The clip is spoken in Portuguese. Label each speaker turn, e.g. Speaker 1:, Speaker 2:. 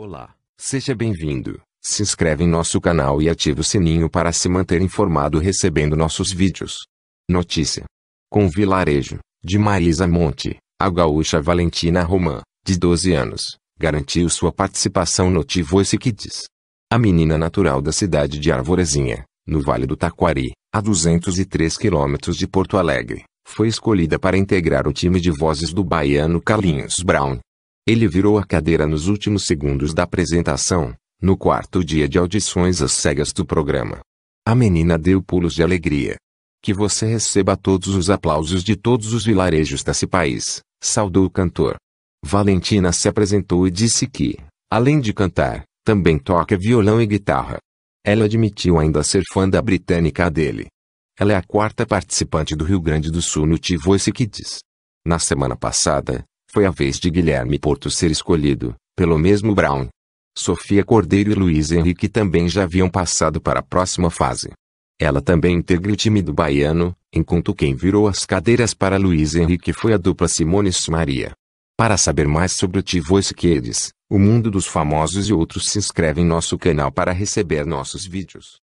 Speaker 1: Olá, seja bem-vindo. Se inscreve em nosso canal e ative o sininho para se manter informado recebendo nossos vídeos. Notícia. Com Vilarejo, de Marisa Monte, a gaúcha Valentina Romã, de 12 anos, garantiu sua participação no Tivoice Kids. A menina natural da cidade de Arvorezinha, no Vale do Taquari, a 203 quilômetros de Porto Alegre, foi escolhida para integrar o time de vozes do baiano Carlinhos Brown, ele virou a cadeira nos últimos segundos da apresentação, no quarto dia de audições às cegas do programa. A menina deu pulos de alegria. Que você receba todos os aplausos de todos os vilarejos desse país, saudou o cantor. Valentina se apresentou e disse que, além de cantar, também toca violão e guitarra. Ela admitiu ainda ser fã da britânica dele. Ela é a quarta participante do Rio Grande do Sul no T-Voice Kids. Na semana passada, foi a vez de Guilherme Porto ser escolhido, pelo mesmo Brown. Sofia Cordeiro e Luiz Henrique também já haviam passado para a próxima fase. Ela também integra o time do baiano, enquanto quem virou as cadeiras para Luiz Henrique foi a dupla Simone Maria. Para saber mais sobre o T-Voice Kids, o mundo dos famosos e outros se inscreve em nosso canal para receber nossos vídeos.